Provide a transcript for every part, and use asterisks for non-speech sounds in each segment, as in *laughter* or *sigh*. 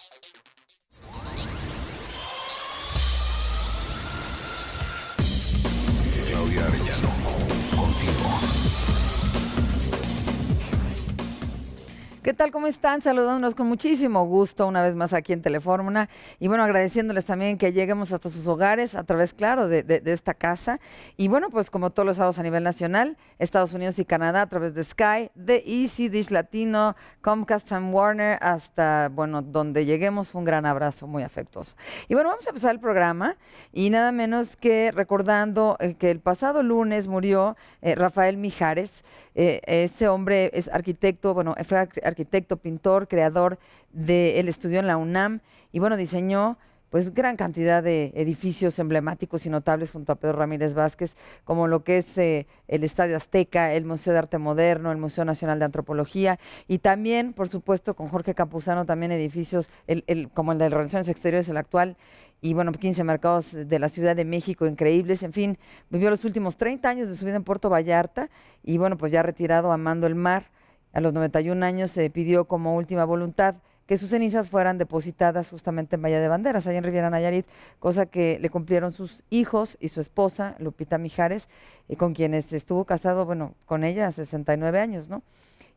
Thank you. ¿Qué tal? ¿Cómo están? Saludándonos con muchísimo gusto una vez más aquí en Telefórmula. Y bueno, agradeciéndoles también que lleguemos hasta sus hogares a través, claro, de, esta casa. Y bueno, pues como todos los sábados a nivel nacional, Estados Unidos y Canadá a través de Sky, de Easy, Dish Latino, Comcast and Warner, hasta, bueno, donde lleguemos, un gran abrazo muy afectuoso. Y bueno, vamos a empezar el programa y nada menos que recordando eh, que el pasado lunes murió eh, Rafael Mijares. Este ese hombre es arquitecto, bueno, fue arquitecto arquitecto, pintor, creador del estudio en la UNAM y bueno, diseñó pues gran cantidad de edificios emblemáticos y notables junto a Pedro Ramírez Vázquez, como lo que es eh, el Estadio Azteca, el Museo de Arte Moderno, el Museo Nacional de Antropología y también, por supuesto, con Jorge Campuzano también edificios como el de Relaciones Exteriores, el actual, y bueno, 15 mercados de la Ciudad de México increíbles, en fin, vivió los últimos 30 años de su vida en Puerto Vallarta y bueno, pues ya retirado amando el mar a los 91 años se pidió como última voluntad que sus cenizas fueran depositadas justamente en Valle de Banderas, allá en Riviera Nayarit, cosa que le cumplieron sus hijos y su esposa, Lupita Mijares, eh, con quienes estuvo casado, bueno, con ella 69 años, ¿no?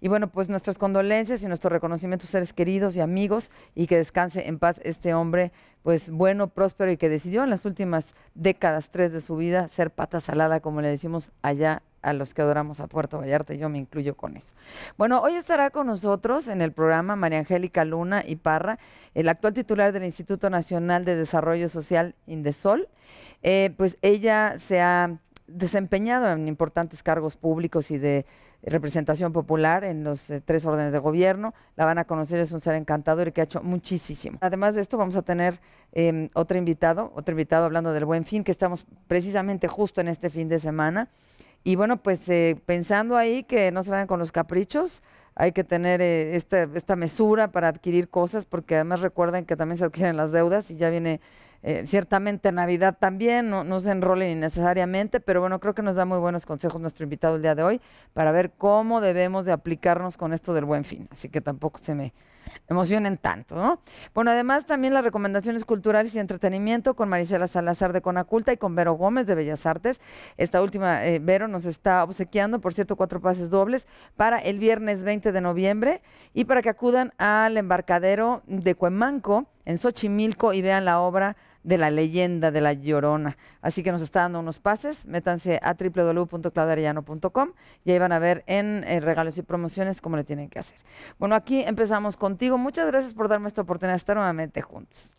Y bueno, pues nuestras condolencias y nuestro reconocimiento a seres queridos y amigos y que descanse en paz este hombre, pues bueno, próspero y que decidió en las últimas décadas, tres de su vida, ser pata salada, como le decimos allá a los que adoramos a Puerto Vallarta, yo me incluyo con eso. Bueno, hoy estará con nosotros en el programa María Angélica Luna y Parra, el actual titular del Instituto Nacional de Desarrollo Social, Indesol. Eh, pues ella se ha desempeñado en importantes cargos públicos y de representación popular en los eh, tres órdenes de gobierno. La van a conocer, es un ser encantador y que ha hecho muchísimo. Además de esto, vamos a tener em, otro invitado, otro invitado hablando del buen fin, que estamos precisamente justo en este fin de semana. Y bueno, pues eh, pensando ahí que no se vayan con los caprichos, hay que tener eh, esta, esta, mesura para adquirir cosas, porque además recuerden que también se adquieren las deudas y ya viene eh, ciertamente Navidad también, no, no se enrolen innecesariamente, pero bueno, creo que nos da muy buenos consejos nuestro invitado el día de hoy para ver cómo debemos de aplicarnos con esto del buen fin. Así que tampoco se me emocionen tanto, ¿no? Bueno, además también las recomendaciones culturales y entretenimiento con Marisela Salazar de Conaculta y con Vero Gómez de Bellas Artes. Esta última, eh, Vero, nos está obsequiando, por cierto, cuatro pases dobles para el viernes 20 de noviembre y para que acudan al embarcadero de Cuemanco en Xochimilco y vean la obra de la leyenda de la llorona. Así que nos está dando unos pases. Métanse a www.claudarellano.com y ahí van a ver en eh, regalos y promociones cómo le tienen que hacer. Bueno, aquí empezamos contigo. Muchas gracias por darme esta oportunidad de estar nuevamente juntos.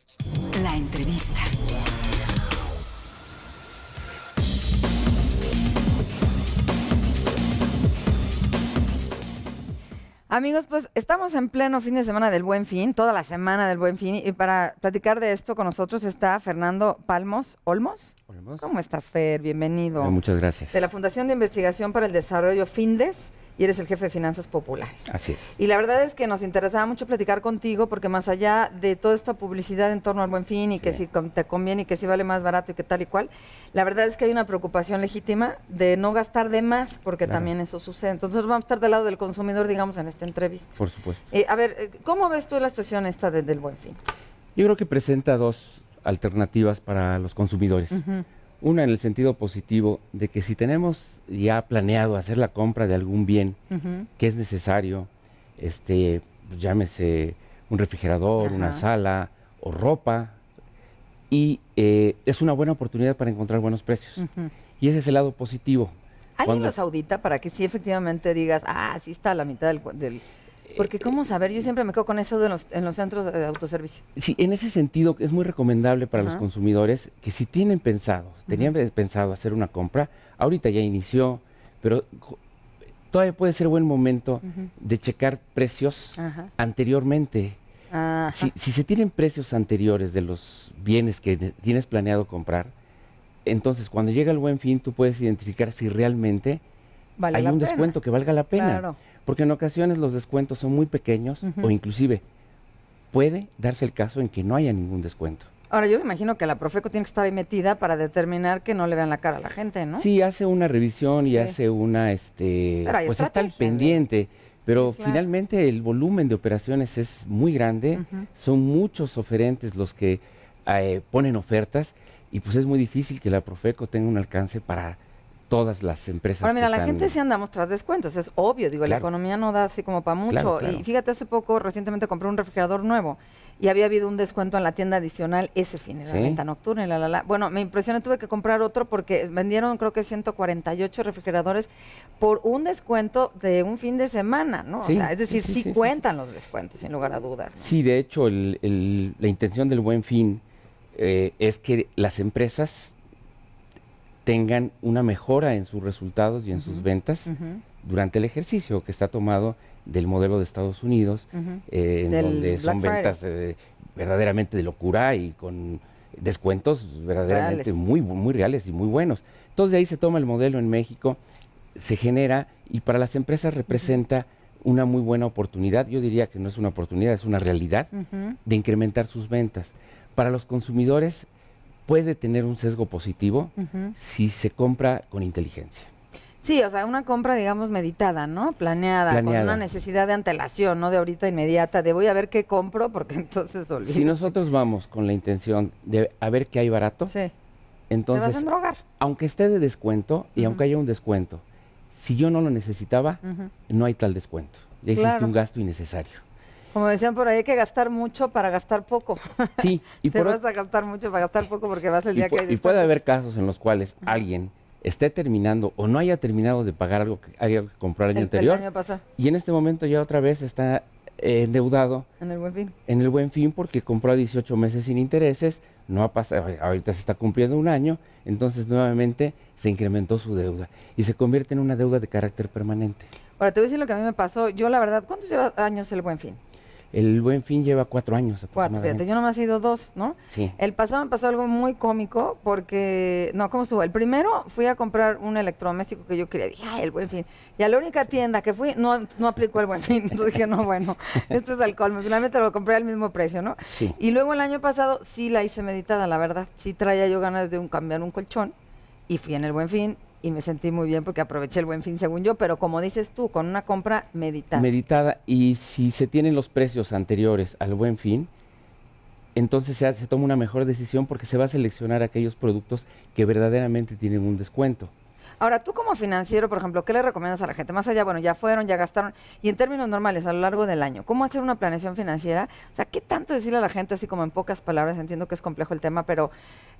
La entrevista. Amigos, pues estamos en pleno fin de semana del Buen Fin, toda la semana del Buen Fin, y para platicar de esto con nosotros está Fernando Palmos Olmos. ¿Cómo estás, Fer? Bienvenido. muchas gracias. De la Fundación de Investigación para el Desarrollo FINDES y eres el jefe de finanzas populares. Así es. Y la verdad es que nos interesaba mucho platicar contigo porque más allá de toda esta publicidad en torno al buen fin y que si te conviene y que si vale más barato y que tal y cual, la verdad es que hay una preocupación legítima de no gastar de más porque también eso sucede. Entonces vamos a estar del lado del consumidor, digamos, en esta entrevista. Por supuesto. Eh, a ver, eh, ¿cómo ves tú la situación esta del buen fin? Yo creo que presenta dos alternativas para los consumidores. Ajá. Una en el sentido positivo de que si tenemos ya planeado hacer la compra de algún bien que es necesario, este, llámese un refrigerador, una sala o ropa, y eh, es una buena oportunidad para encontrar buenos precios. Y ese es el lado positivo. ¿Alguien los audita para que sí efectivamente digas, ah, sí está a la mitad del, del porque cómo saber, yo siempre me quedo con eso en los centros de autoservicio. Sí, en ese sentido es muy recomendable para los consumidores que si tienen pensado, tenían pensado hacer una compra, ahorita ya inició, pero todavía puede ser buen momento de checar precios anteriormente. Ah, si, se tienen precios anteriores de los bienes que tienes planeado comprar, entonces cuando llega el buen fin tú puedes identificar si realmente hay un descuento que valga la pena. Porque en ocasiones los descuentos son muy pequeños o inclusive puede darse el caso en que no haya ningún descuento. Ahora, yo me imagino que la Profeco tiene que estar ahí metida para determinar que no le vean la cara a la gente, ¿no? Sí, hace una revisión y hace una, este, pues está al pendiente. Pero finalmente el volumen de operaciones es muy grande, son muchos oferentes los que eh, ponen ofertas y pues es muy difícil que la Profeco tenga un alcance para todas las empresas. Ahora, mira, la gente sí andamos tras descuentos, es obvio, digo, la economía no da así como para mucho. Y fíjate, hace poco, recientemente compré un refrigerador nuevo y había habido un descuento en la tienda adicional ese fin, en la venta nocturna y la, la, la. Bueno, me impresioné, tuve que comprar otro porque vendieron creo que 148 refrigeradores por un descuento de un fin de semana, ¿no? o sea, es decir, sí, cuentan los descuentos, sin lugar a dudas. Sí, de hecho, la intención del buen fin eh, es que las empresas tengan una mejora en sus resultados y en sus ventas durante el ejercicio que está tomado del modelo de Estados Unidos, eh, en donde son ventas eh, verdaderamente de locura y con descuentos verdaderamente muy muy reales y muy buenos. Entonces de ahí se toma el modelo en México, se genera y para las empresas representa una muy buena oportunidad, yo diría que no es una oportunidad, es una realidad de incrementar sus ventas. Para los consumidores puede tener un sesgo positivo si se compra con inteligencia. Sí, o sea, una compra, digamos, meditada, ¿no? Planeada, con una necesidad de antelación, no de ahorita inmediata, de voy a ver qué compro, porque *laughs* entonces olvido. Si nosotros vamos con la intención de a ver qué hay barato, entonces, aunque esté de descuento y aunque haya un descuento, si yo no lo necesitaba, no hay tal descuento. existe un gasto innecesario. Como decían por ahí, hay que gastar mucho para gastar poco. Sí, y *laughs* Se vas a gastar mucho para gastar poco porque vas el día que hay Y puede haber casos en los cuales alguien esté terminando o no haya terminado de pagar algo que haya que comprar el año anterior. El año pasado. Y en este momento ya otra vez está eh, endeudado. En el buen fin. En el buen fin porque compró a 18 meses sin intereses, no ha pasado, ahorita se está cumpliendo un año, entonces nuevamente se incrementó su deuda y se convierte en una deuda de carácter permanente. Ahora te voy a decir lo que a mí me pasó. Yo la verdad, ¿cuántos lleva años el buen fin? El buen fin lleva cuatro años. Cuatro, fíjate, yo nomás he ido dos, ¿no? Sí. El pasado me pasó algo muy cómico porque, no, ¿cómo estuvo? El primero fui a comprar un electrodoméstico que yo quería, dije, ay, el buen fin. Y a la única tienda que fui, no, no aplicó el buen fin. *laughs* Entonces dije, no, bueno, *laughs* esto es alcohol. Pues, finalmente lo compré al mismo precio, ¿no? Sí. Y luego el año pasado sí la hice meditada, la verdad. Sí traía yo ganas de un, cambiar un colchón y fui en el buen fin y me sentí muy bien porque aproveché el buen fin según yo, pero como dices tú, con una compra meditada. Meditada y si se tienen los precios anteriores al buen fin, entonces se, se toma una mejor decisión porque se va a seleccionar aquellos productos que verdaderamente tienen un descuento. Ahora, tú como financiero, por ejemplo, ¿qué le recomiendas a la gente? Más allá, bueno, ya fueron, ya gastaron, y en términos normales, a lo largo del año, ¿cómo hacer una planeación financiera? O sea, ¿qué tanto decirle a la gente, así como en pocas palabras, entiendo que es complejo el tema, pero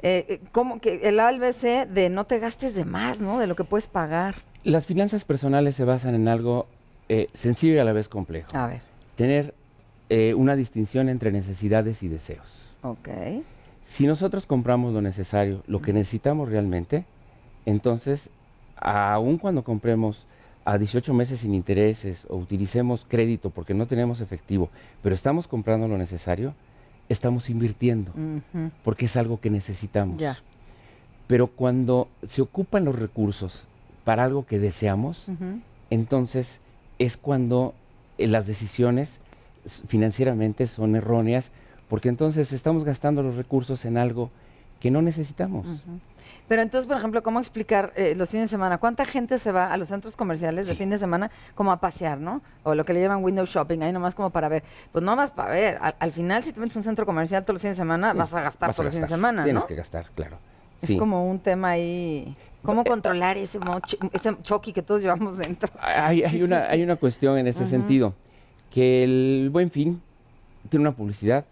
eh, eh, ¿cómo que el ABC de no te gastes de más, ¿no? De lo que puedes pagar. Las finanzas personales se basan en algo eh, sencillo y a la vez complejo. A ver. Tener una distinción entre necesidades y deseos. Ok. Si nosotros compramos lo necesario, lo que necesitamos realmente, entonces Aún cuando compremos a 18 meses sin intereses o utilicemos crédito porque no tenemos efectivo, pero estamos comprando lo necesario, estamos invirtiendo, porque es algo que necesitamos. Pero cuando se ocupan los recursos para algo que deseamos, entonces es cuando eh, las decisiones financieramente son erróneas, porque entonces estamos gastando los recursos en algo que no necesitamos. Pero entonces, por ejemplo, ¿cómo explicar eh, los fines de semana? ¿Cuánta gente se va a los centros comerciales de fin de semana como a pasear, no? O lo que le llaman window shopping, ahí nomás como para ver. Pues no más para ver. Al, final, si te metes un centro comercial todos los fines de semana, vas a gastar todos los fines de semana, Tienes que gastar, claro. Es como un tema ahí... ¿Cómo eh, controlar ese, mocho, ese choque que todos llevamos dentro? Hay, una, cuestión en ese sentido, que el buen fin tiene una publicidad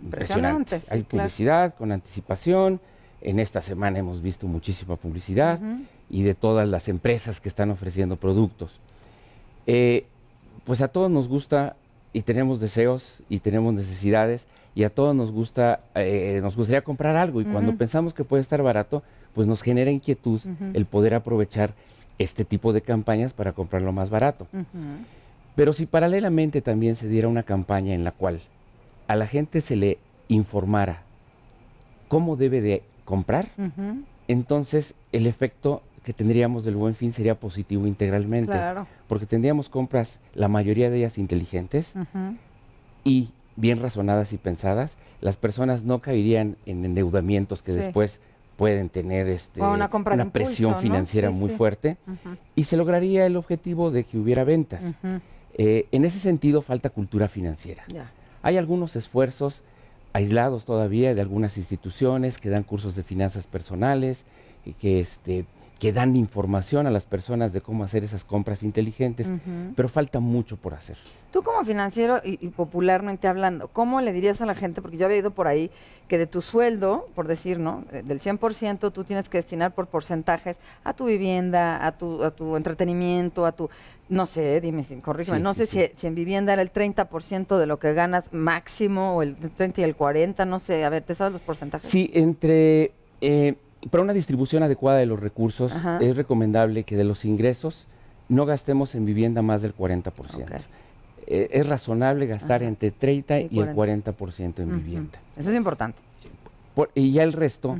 impresionante. hay publicidad con anticipación, en esta semana hemos visto muchísima publicidad y de todas las empresas que están ofreciendo productos. Eh, pues a todos nos gusta y tenemos deseos y tenemos necesidades y a todos nos gusta, eh, nos gustaría comprar algo y cuando pensamos que puede estar barato, pues nos genera inquietud el poder aprovechar este tipo de campañas para comprar lo más barato. Pero si paralelamente también se diera una campaña en la cual a la gente se le informara cómo debe de comprar. Entonces, el efecto que tendríamos del buen fin sería positivo integralmente. Claro. Porque tendríamos compras, la mayoría de ellas inteligentes y bien razonadas y pensadas. Las personas no caerían en endeudamientos que después pueden tener este, una, presión financiera muy fuerte y se lograría el objetivo de que hubiera ventas. Eh, en ese sentido falta cultura financiera. Hay algunos esfuerzos aislados todavía de algunas instituciones que dan cursos de finanzas personales y que este, que dan información a las personas de cómo hacer esas compras inteligentes, pero falta mucho por hacer. Tú como financiero y, popularmente hablando, ¿cómo le dirías a la gente, porque yo había ido por ahí, que de tu sueldo, por decir, ¿no? Del 100% tú tienes que destinar por porcentajes a tu vivienda, a tu, a tu entretenimiento, a tu, no sé, dime, corrígeme, no sé Si, en vivienda era el 30% de lo que ganas máximo, o el 30 y el 40, no sé, a ver, ¿te sabes los porcentajes? Sí, entre... Eh, para una distribución adecuada de los recursos es recomendable que de los ingresos no gastemos en vivienda más del 40%. Eh, es razonable gastar entre 30 y, el 40% en vivienda. Eso es importante. y ya el resto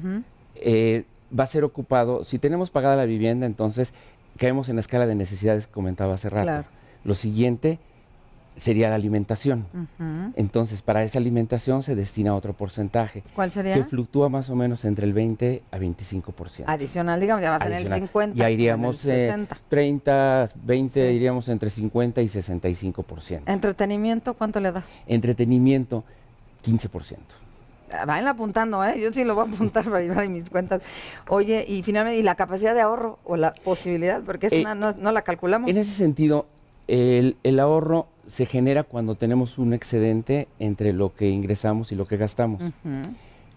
eh, va a ser ocupado. Si tenemos pagada la vivienda, entonces caemos en la escala de necesidades que comentaba hace rato. Lo siguiente sería la alimentación. Entonces, para esa alimentación se destina otro porcentaje. ¿Cuál sería? Que fluctúa más o menos entre el 20 a 25%. Adicional, digamos, ya vas en el 50. Ya iríamos en 60. 30, 20, diríamos iríamos entre 50 y 65%. ¿Entretenimiento cuánto le das? Entretenimiento, 15%. Ah, vayan apuntando, ¿eh? Yo sí lo voy a apuntar *laughs* para llevar en mis cuentas. Oye, y finalmente, ¿y la capacidad de ahorro o la posibilidad? Porque es eh, no, la calculamos. En ese sentido, el ahorro se genera cuando tenemos un excedente entre lo que ingresamos y lo que gastamos.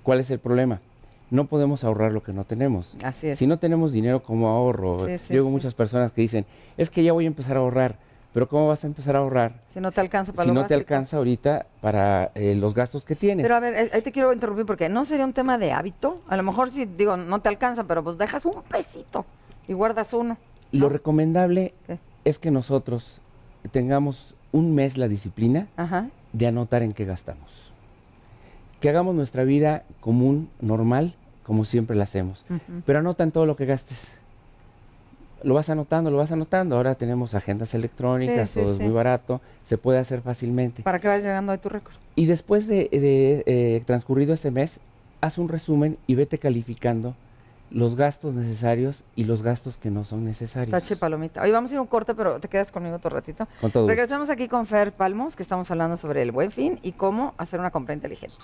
¿Cuál es el problema? No podemos ahorrar lo que no tenemos. Así es. Si no tenemos dinero como ahorro, yo muchas personas que dicen, es que ya voy a empezar a ahorrar, pero ¿cómo vas a empezar a ahorrar? Si no te alcanza para Si no te alcanza ahorita para eh, los gastos que tienes. Pero a ver, eh, ahí te quiero interrumpir porque no sería un tema de hábito. A lo mejor si digo, no te alcanza, pero pues dejas un pesito y guardas uno. Lo recomendable es que nosotros tengamos un mes la disciplina de anotar en qué gastamos. Que hagamos nuestra vida común, normal, como siempre la hacemos. Pero anotan todo lo que gastes. Lo vas anotando, lo vas anotando. Ahora tenemos agendas electrónicas, todo es muy barato, se puede hacer fácilmente. Para que vas llegando a tu récord. Y después de, eh, transcurrido ese mes, haz un resumen y vete calificando los gastos necesarios y los gastos que no son necesarios. Tache Palomita. Hoy vamos a ir un corte, pero te quedas conmigo otro ratito. Con Regresamos aquí con Fer Palmos, que estamos hablando sobre el buen fin y cómo hacer una compra inteligente.